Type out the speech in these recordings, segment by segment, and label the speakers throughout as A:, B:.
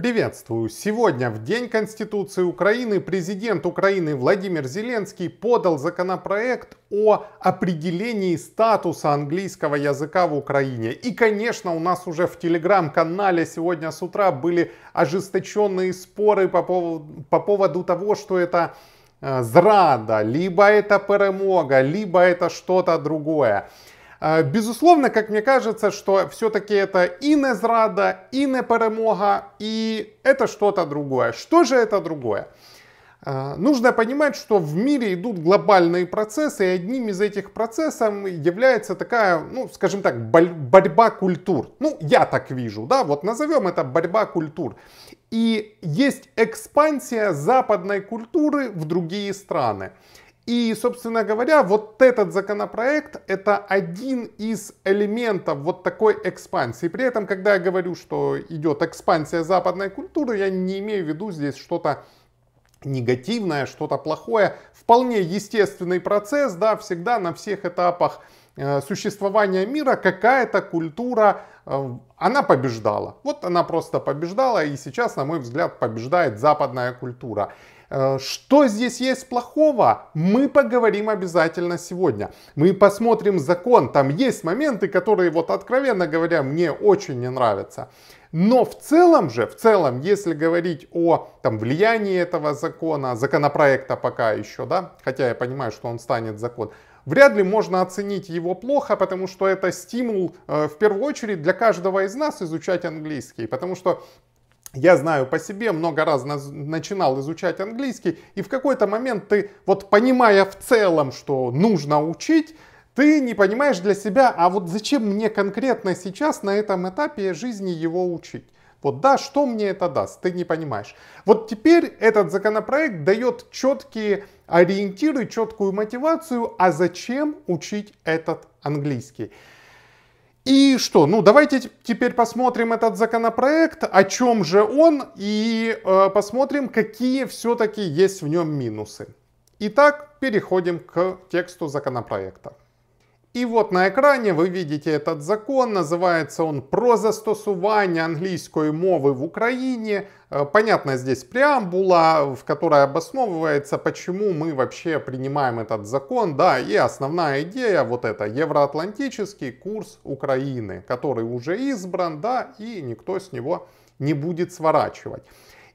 A: Приветствую! Сегодня, в День Конституции Украины, президент Украины Владимир Зеленский подал законопроект о определении статуса английского языка в Украине. И, конечно, у нас уже в телеграм-канале сегодня с утра были ожесточенные споры по поводу, по поводу того, что это э, зрада, либо это перемога, либо это что-то другое. А, безусловно, как мне кажется, что все-таки это и не зрада, и не перемога, и это что-то другое. Что же это другое? А, нужно понимать, что в мире идут глобальные процессы, и одним из этих процессов является такая, ну, скажем так, борьба культур. Ну, я так вижу, да, вот назовем это борьба культур. И есть экспансия западной культуры в другие страны. И, собственно говоря, вот этот законопроект – это один из элементов вот такой экспансии. При этом, когда я говорю, что идет экспансия западной культуры, я не имею в виду здесь что-то негативное, что-то плохое. Вполне естественный процесс, да, всегда на всех этапах э, существования мира какая-то культура, э, она побеждала. Вот она просто побеждала и сейчас, на мой взгляд, побеждает западная культура. Э, что здесь есть плохого, мы поговорим обязательно сегодня. Мы посмотрим закон, там есть моменты, которые, вот откровенно говоря, мне очень не нравятся. Но в целом же, в целом, если говорить о там, влиянии этого закона, законопроекта пока еще, да, хотя я понимаю, что он станет закон, вряд ли можно оценить его плохо, потому что это стимул э, в первую очередь для каждого из нас изучать английский, потому что я знаю по себе, много раз начинал изучать английский, и в какой-то момент ты, вот понимая в целом, что нужно учить, ты не понимаешь для себя, а вот зачем мне конкретно сейчас на этом этапе жизни его учить? Вот да, что мне это даст, ты не понимаешь. Вот теперь этот законопроект дает четкие ориентиры, четкую мотивацию, а зачем учить этот английский. И что, ну давайте теперь посмотрим этот законопроект, о чем же он, и э, посмотрим, какие все-таки есть в нем минусы. Итак, переходим к тексту законопроекта. И вот на екрані ви видите этот закон. Називається он про застосування англійської мови в Україні. Э, Понятно, здесь преамбула, в которой обосновывается, почему мы вообще принимаем этот закон. Да, и основная идея вот это евроатлантический курс Украины, который уже избран, да, и никто с него не будет сворачивать.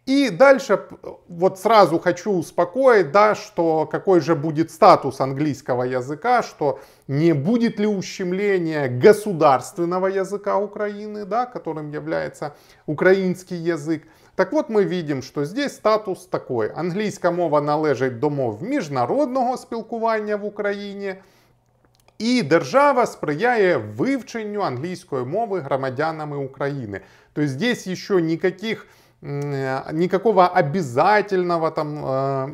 A: И дальше э, вот сразу хочу успокоить, да, что какой же будет статус английского языка, что не будет ли ущемление государственного языка Украины, да, которым является украинский язык. Так вот мы видим, что здесь статус такой. Англійська мова належить до мов міжнародного спілкування в Україні, і держава сприяє вивченню англійської мови громадянами України. есть здесь еще никаких Э, никакого обязательного там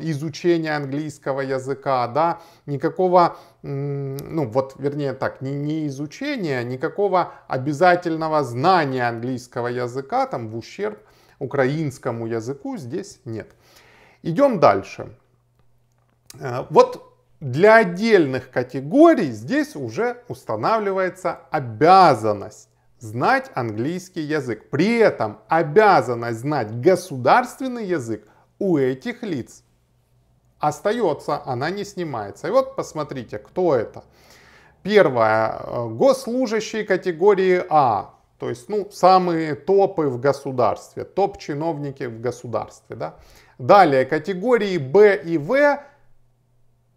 A: э, изучения английского языка, да, никакого, ну вот, вернее так, не, не изучения, никакого обязательного знания английского языка там в ущерб украинскому языку здесь нет. Идем дальше. Э, вот для отдельных категорий здесь уже устанавливается обязанность знать английский язык. При этом обязанность знать государственный язык у этих лиц остается, она не снимается. И вот посмотрите, кто это. Первое, э, госслужащие категории А, то есть, ну, самые топы в государстве, топ-чиновники в государстве, да. Далее, категории Б и В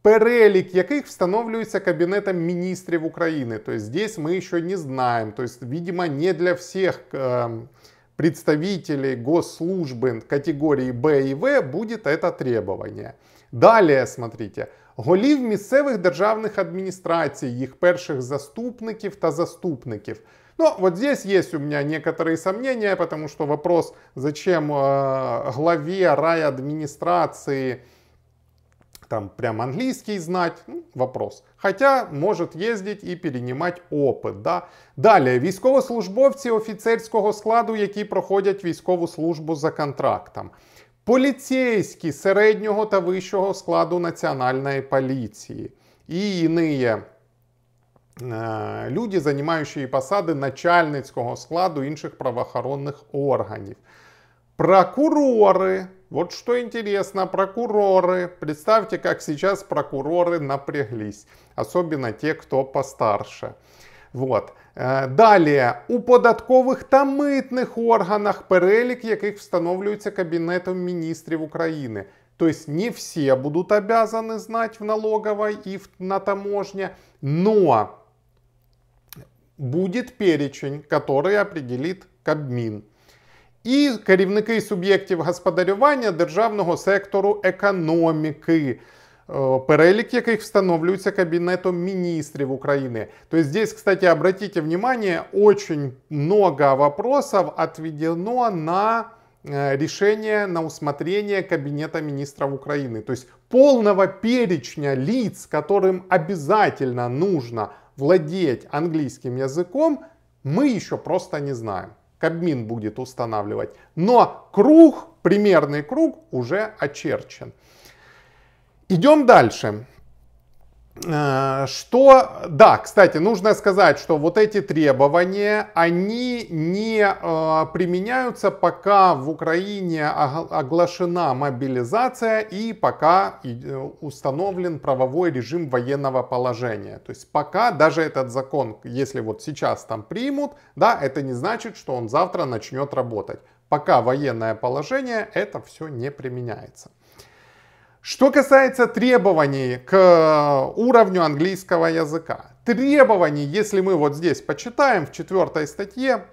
A: перелік яких встановлюється Кабінетом міністрів України. есть здесь ми ще не знаємо. есть, видимо, не для всіх эм, представителей госслужбы категории Б и В будет это требование. Далее, смотрите, голів місцевих державних адміністрацій, їх перших заступників та заступників. Ну, вот здесь есть у меня некоторые сомнения, потому что вопрос, зачем э, главе райадминистрации администрации там прям английский знать, ну, вопрос. Хотя может їздити і перенимать опит. Да? Далі, військовослужбовці офіцерського складу, які проходять військову службу за контрактом. Поліцейські середнього та вищого складу Національної поліції і іниє. Е, люди, займаючі посади начальницького складу інших правоохоронних органів. Прокуроры. Вот что интересно, прокуроры. Представьте, как сейчас прокуроры напряглись. Особенно те, кто постарше. Вот. Э, далее у податкових та митних органах перелік, яких встановлюється Кабінетом міністрів України. есть не все будут обязаны знать в налоговой і на таможне, но будет перечень, который определит кабмин і керівники суб'єктів господарювання державного сектору економіки. Перелік яких встановлюється кабінетом міністрів України. То есть здесь, кстати, обратите внимание, очень много вопросов отведено на решение, на усмотрение Кабинета министров Украины. То есть полного перечня лиц, которым обязательно нужно владеть английским языком, мы еще просто не знаем. Кабмин будет устанавливать. Но круг, примерный круг уже очерчен. Идем дальше. Э, что, да, кстати, нужно сказать, что вот эти требования, они не э, применяются, пока в Украине оглашена мобилизация и пока э, установлен правовой режим военного положения. То есть пока даже этот закон, если вот сейчас там примут, да, это не значит, что он завтра начнет работать. Пока военное положение, это все не применяется. Что касается требований к э, уровню английского языка. Требований, если мы вот здесь почитаем в четвертой статье,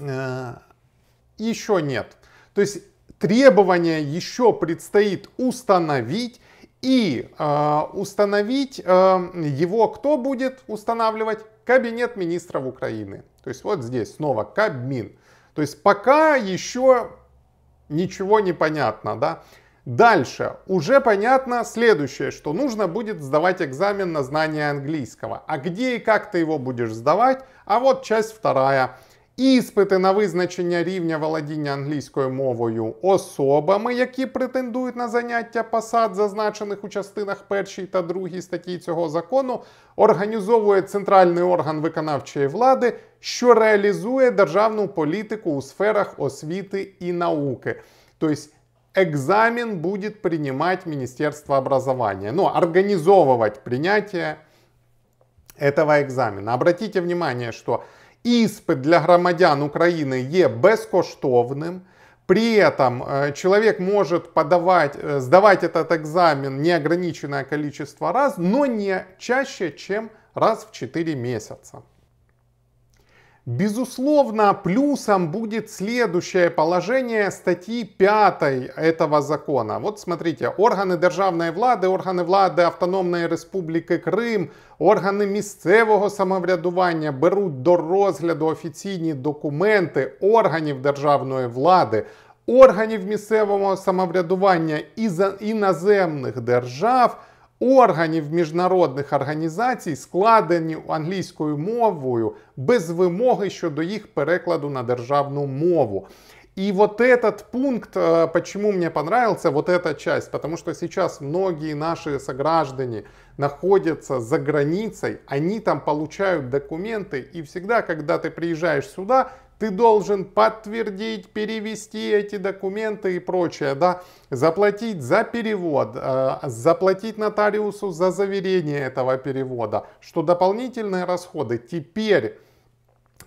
A: э, еще нет. То есть требования еще предстоит установить. И э, установить э, его кто будет устанавливать? Кабинет министров Украины. То есть вот здесь снова Кабмин. То есть пока еще ничего не понятно, да? Дальше. Уже понятно следующее, что нужно будет сдавать экзамен на знание английского. А где и как ты его будешь сдавать? А вот часть вторая. Іспити на визначення рівня володіння англійською мовою особами, які претендують на заняття посад, зазначених у частинах першій та другій статті цього закону, організовує центральний орган виконавчої влади, що реалізує державну політику у сферах освіти і науки. Тобто экзамен будет принимать Министерство образования, ну, организовывать принятие этого экзамена. Обратите внимание, что испыт для громадян Украины е безкоштовним. При этом э, человек может подавать, э, сдавать этот экзамен неограниченное количество раз, но не чаще, чем раз в 4 месяца. Безусловно, плюсом будет следующее положение статьи 5 этого закона. Вот смотрите, органы державної влади, органи влади Автономної Республіки Крим, органи місцевого самоврядування беруть до розгляду офіційні документи органів державної влади, органів місцевого самоврядування і іноземних держав. органів міжнародних організацій складені англійською мовою без вимоги щодо їх перекладу на державну мову. И вот этот пункт, почему мне понравился вот эта часть, потому что сейчас многие наши сограждане находятся за границей, они там получают документы, и всегда, когда ты приезжаешь сюда, ты должен подтвердить, перевести эти документы и прочее, да, заплатить за перевод, э, заплатить нотариусу за заверение этого перевода, что дополнительные расходы теперь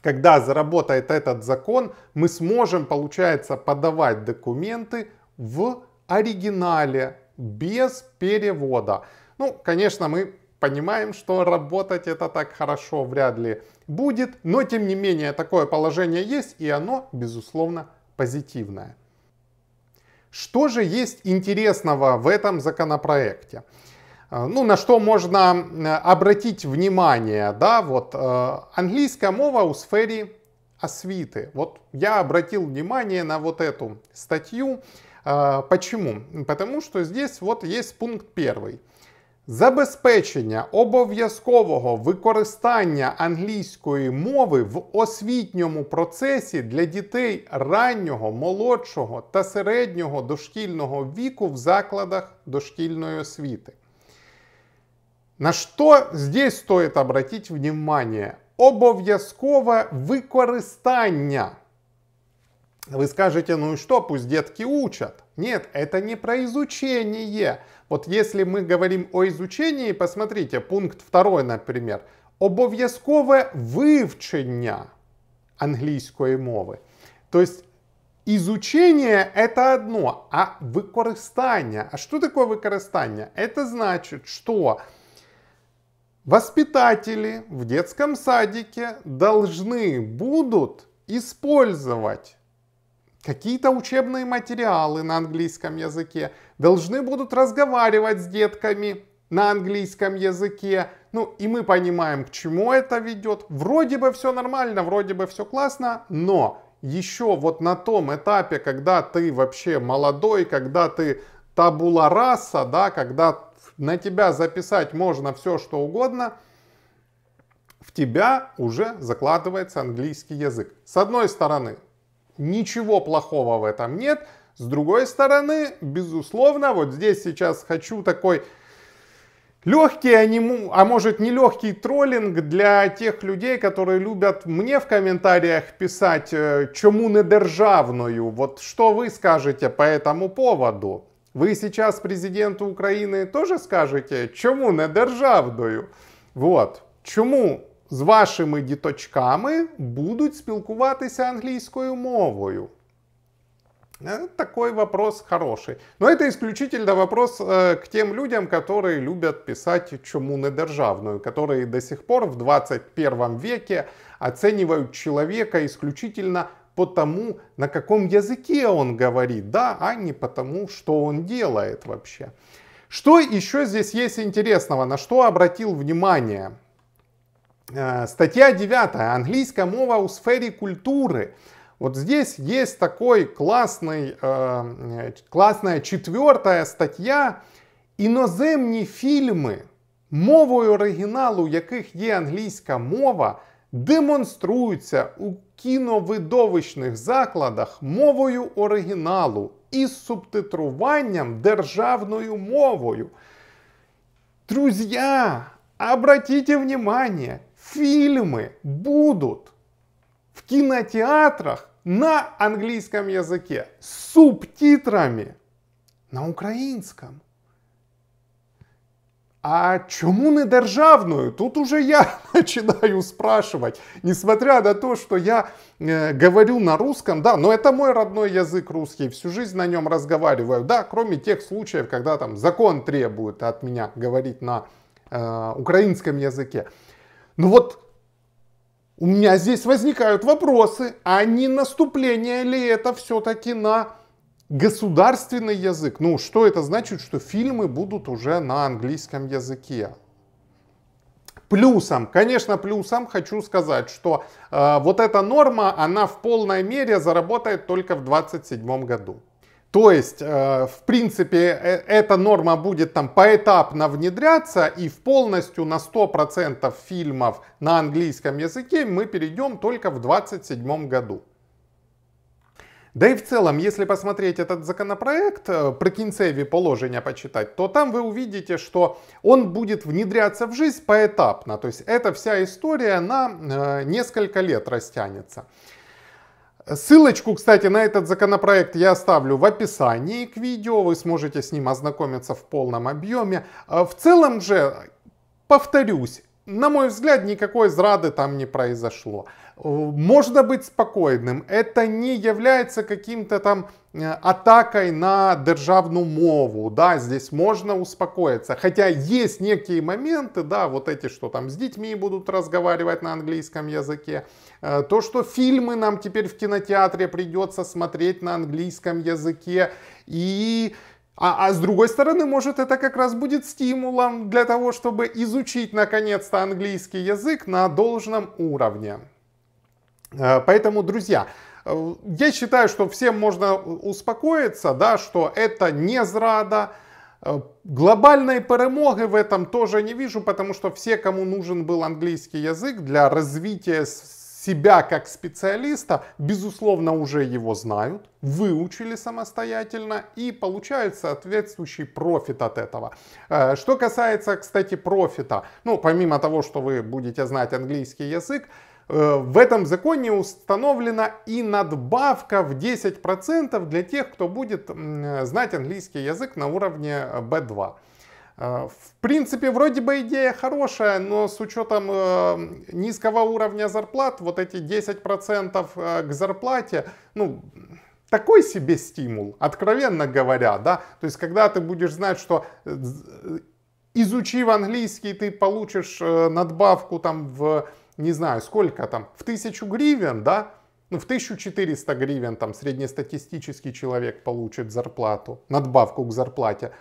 A: когда заработает этот закон, мы сможем, получается, подавать документы в оригинале без перевода. Ну, конечно, мы понимаем, что работать это так хорошо вряд ли будет, но тем не менее такое положение есть, и оно, безусловно, позитивное. Что же есть интересного в этом законопроекте? Э, ну, на что можно э, обратить внимание, да, вот э, английская мова у сфере освіти. Вот я обратил внимание на вот эту статью. Почему? Потому что здесь вот есть пункт первый. Забезпечення обов'язкового використання англійської мови в освітньому процесі для дітей раннього, молодшого та середнього дошкільного віку в закладах дошкільної освіти. На що здесь стоит обратить внимание? Обов'язкове використання Вы скажете, ну и что, пусть детки учат. Нет, это не про изучение. Вот если мы говорим о изучении, посмотрите, пункт второй, например, обов'язкове вивчення англійської мови. То есть изучение это одно, а выкористання. А что такое выкористання? Это значит, что воспитатели в детском садике должны будут использовать какие-то учебные материалы на английском языке, должны будут разговаривать с детками на английском языке. Ну и мы понимаем, к чему это ведет. Вроде бы все нормально, вроде бы все классно, но еще вот на том этапе, когда ты вообще молодой, когда ты табула раса, да, когда на тебя записать можно все, что угодно, в тебя уже закладывается английский язык. С одной стороны, Ничего плохого в этом нет. С другой стороны, безусловно, вот здесь сейчас хочу такой Легкий аниму, а может не легкий троллинг для тех людей, которые любят мне в комментариях писать э, «чему не державную». Вот что вы скажете по этому поводу? Вы сейчас президенту Украины тоже скажете «чему не державную»? Вот, чему з вашими діточками будуть спілкуватися англійською мовою? Такой вопрос хороший. Но это исключительно вопрос э, к тем людям, которые любят писать чему на державную, которые до сих пор в 21 веке оценивают человека исключительно по тому, на каком языке он говорит, да, а не потому, что он делает вообще. Что еще здесь есть интересного, на что обратил внимание Э, статья 9. Английская мова у сфері культуры. Вот здесь есть такой классный, э, классная четвертая статья. Іноземні фільми, мовою оригіналу, яких є англійська мова, демонструються у кіновидовищних закладах мовою оригіналу із субтитруванням державною мовою. Друзья, обратите внимание, фильмы будут в кинотеатрах на английском языке с субтитрами на украинском. А чему не державную? Тут уже я начинаю спрашивать, несмотря на то, что я э, говорю на русском, да, но это мой родной язык русский, всю жизнь на нем разговариваю, да, кроме тех случаев, когда там закон требует от меня говорить на э, украинском языке. Ну вот у меня здесь возникают вопросы, а не наступление ли это все-таки на государственный язык? Ну, что это значит, что фильмы будут уже на английском языке? Плюсом, конечно, плюсом хочу сказать, что э, вот эта норма, она в полной мере заработает только в 2027 году. То есть, э, в принципе, э, эта норма будет там поэтапно внедряться, и в полностью на 100% фильмов на английском языке мы перейдем только в 2027 году. Да и в целом, если посмотреть этот законопроект, э, про Кинцеви положение почитать, то там вы увидите, что он будет внедряться в жизнь поэтапно. То есть эта вся история на несколько лет растянется. Ссылочку, кстати, на этот законопроект я оставлю в описании к видео, вы сможете с ним ознакомиться в полном объеме. А в целом же, повторюсь, на мой взгляд, никакой зрады там не произошло. Э, можно быть спокойным. Это не является каким-то там э, атакой на державную мову, да, здесь можно успокоиться. Хотя есть некие моменты, да, вот эти, что там с детьми будут разговаривать на английском языке, э, то, что фильмы нам теперь в кинотеатре придется смотреть на английском языке, и а, а с другой стороны, может, это как раз будет стимулом для того, чтобы изучить наконец-то английский язык на должном уровне. Э, поэтому, друзья, э, я считаю, что всем можно успокоиться, да, что это не зрада. Э, глобальной перемоги в этом тоже не вижу, потому что все, кому нужен был английский язык для развития себя как специалиста, безусловно, уже его знают, выучили самостоятельно и получают соответствующий профит от этого. Э, что касается, кстати, профита, ну, помимо того, что вы будете знать английский язык, э, в этом законе установлена и надбавка в 10% для тех, кто будет знать английский язык на уровне э, B2. А, в принципе, вроде бы идея хорошая, но с учетом э, низкого уровня зарплат, вот эти 10% э, к зарплате, ну, такой себе стимул, откровенно говоря, да. То есть, когда ты будешь знать, что э, изучив английский, ты получишь надбавку там в, не знаю, сколько там, в тысячу гривен, да, ну, в 1400 гривен там среднестатистический человек получит зарплату, надбавку к зарплате.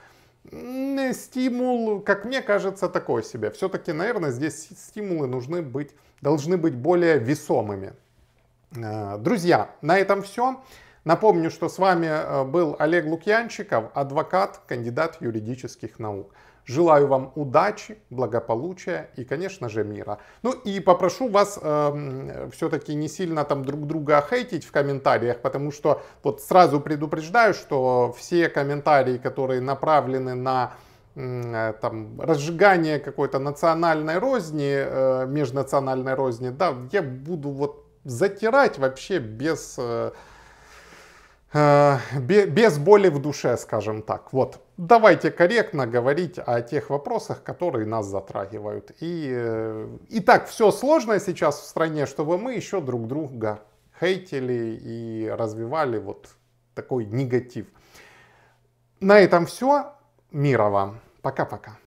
A: Э, стимул, как мне кажется, такой себе. Все-таки, наверное, здесь стимулы нужны быть, должны быть более весомыми. Э, друзья, на этом все. Напомню, что с вами э, был Олег Лукьянчиков, адвокат, кандидат юридических наук. Желаю вам удачи, благополучия и, конечно же, мира. Ну и попрошу вас э, эм, все-таки не сильно там друг друга хейтить в комментариях, потому что вот сразу предупреждаю, что все комментарии, которые направлены на э, там, разжигание какой-то национальной розни, э, межнациональной розни, да, я буду вот затирать вообще без э, Э, без боли в душе, скажем так. Вот, давайте корректно говорить о тех вопросах, которые нас затрагивают. И, э, и так все сложное сейчас в стране, чтобы мы еще друг друга хейтили и развивали вот такой негатив. На этом все. Мира вам. Пока-пока.